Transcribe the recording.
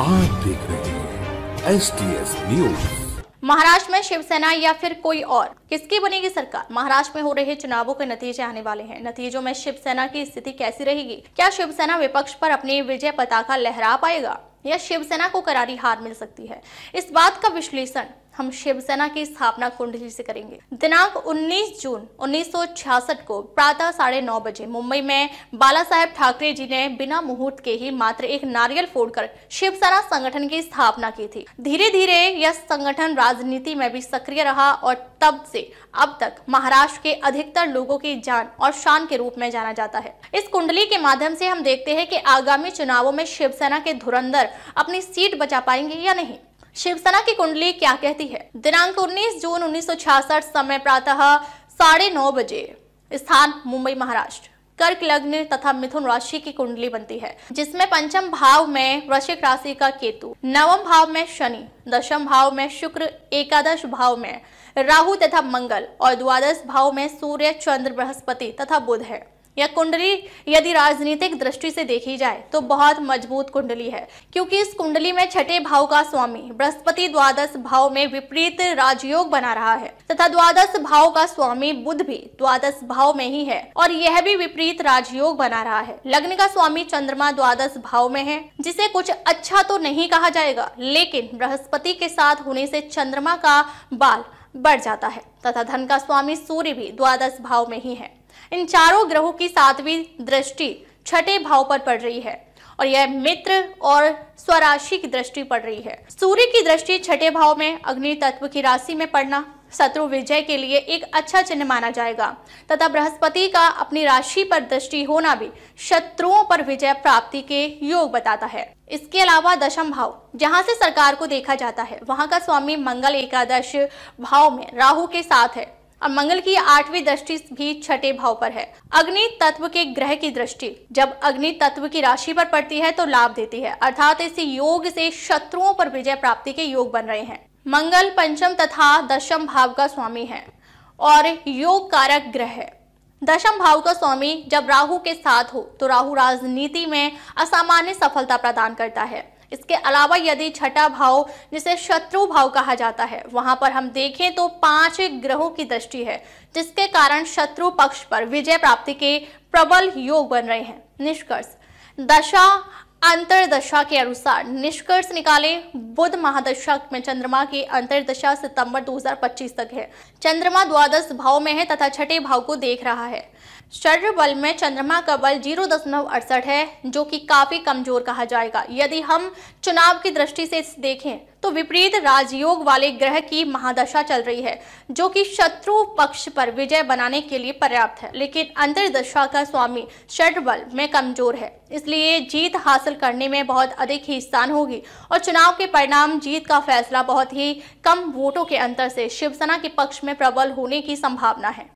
आप देख रहे हैं S T S news Maharashtra में शिवसेना या फिर कोई और किसकी बनेगी सरकार महाराष्ट्र में हो रहे चुनावों के नतीजे आने वाले हैं नतीजों में शिवसेना की स्थिति कैसी रहेगी क्या शिवसेना विपक्ष पर अपनी विजय पताका लहरा पाएगा या शिवसेना को करारी हार मिल सकती है इस बात का विश्लेषण हम शिवसेना की स्थापना कुंडली से करेंगे दिनांक 19 जून 1966 को प्रातः साढ़े नौ बजे मुंबई में बाला साहेब ठाकरे जी ने बिना मुहूर्त के ही मात्र एक नारियल फोड़कर शिवसेना संगठन की स्थापना की थी धीरे धीरे यह संगठन राजनीति में भी सक्रिय रहा और तब से अब तक महाराष्ट्र के अधिकतर लोगों की जान और शान के रूप में जाना जाता है इस कुंडली के माध्यम से हम देखते हैं कि आगामी चुनावों में शिवसेना के धुरंधर अपनी सीट बचा पाएंगे या नहीं शिवसेना की कुंडली क्या कहती है दिनांक 19 जून 1966 समय प्रातः साढ़े नौ बजे स्थान मुंबई महाराष्ट्र कर्क लग्न तथा मिथुन राशि की कुंडली बनती है जिसमें पंचम भाव में वृश्चिक राशि का केतु नवम भाव में शनि दशम भाव में शुक्र एकादश भाव में राहु तथा मंगल और द्वादश भाव में सूर्य चंद्र बृहस्पति तथा बुध है यह कुंडली यदि राजनीतिक दृष्टि से देखी जाए तो बहुत मजबूत कुंडली है क्योंकि इस कुंडली में छठे भाव का स्वामी बृहस्पति द्वादश भाव में विपरीत राजयोग बना रहा है तथा द्वादश भाव का स्वामी बुध भी द्वादश भाव में ही है और यह भी विपरीत राजयोग बना रहा है लग्न का स्वामी चंद्रमा द्वादश भाव में है जिसे कुछ अच्छा तो नहीं कहा जाएगा लेकिन बृहस्पति के साथ होने से चंद्रमा का बाल बढ़ जाता है तथा धन का स्वामी सूर्य भी द्वादश भाव में ही है इन चारों ग्रहों की सातवीं दृष्टि छठे भाव पर पड़ रही है और यह मित्र और स्वराशि की दृष्टि पड़ रही है सूर्य की दृष्टि छठे भाव में अग्नि तत्व की राशि में पड़ना शत्रु विजय के लिए एक अच्छा चिन्ह माना जाएगा तथा बृहस्पति का अपनी राशि पर दृष्टि होना भी शत्रुओं पर विजय प्राप्ति के योग बताता है इसके अलावा दशम भाव जहाँ से सरकार को देखा जाता है वहां का स्वामी मंगल एकादश भाव में राहु के साथ है और मंगल की आठवीं दृष्टि भी छठे भाव पर है अग्नि तत्व के ग्रह की दृष्टि जब अग्नि तत्व की राशि पर पड़ती है तो लाभ देती है अर्थात इस योग से शत्रुओं पर विजय प्राप्ति के योग बन रहे हैं मंगल पंचम तथा दशम भाव का स्वामी है और योग कारक ग्रह है दशम भाव का स्वामी जब राहु के साथ हो तो राहु राजनीति में असामान्य सफलता प्रदान करता है इसके अलावा यदि छठा भाव जिसे शत्रु भाव कहा जाता है वहां पर हम देखें तो पांच ग्रहों की दृष्टि है जिसके कारण शत्रु पक्ष पर विजय प्राप्ति के प्रबल योग बन रहे हैं निष्कर्ष दशा अंतरदशा के अनुसार निष्कर्ष निकाले बुध महादशा में चंद्रमा की अंतरदशा सितंबर 2025 तक है चंद्रमा द्वादश भाव में है तथा छठे भाव को देख रहा है शरीर बल में चंद्रमा का बल जीरो दशमलव अड़सठ है जो कि काफी कमजोर कहा जाएगा यदि हम चुनाव की दृष्टि से देखें तो विपरीत राजयोग वाले ग्रह की महादशा चल रही है जो कि शत्रु पक्ष पर विजय बनाने के लिए पर्याप्त है लेकिन अंतरदशा का स्वामी शरीर बल में कमजोर है इसलिए जीत हासिल करने में बहुत अधिक ही स्थान होगी और चुनाव के परिणाम जीत का फैसला बहुत ही कम वोटों के अंतर से शिवसेना के पक्ष में प्रबल होने की संभावना है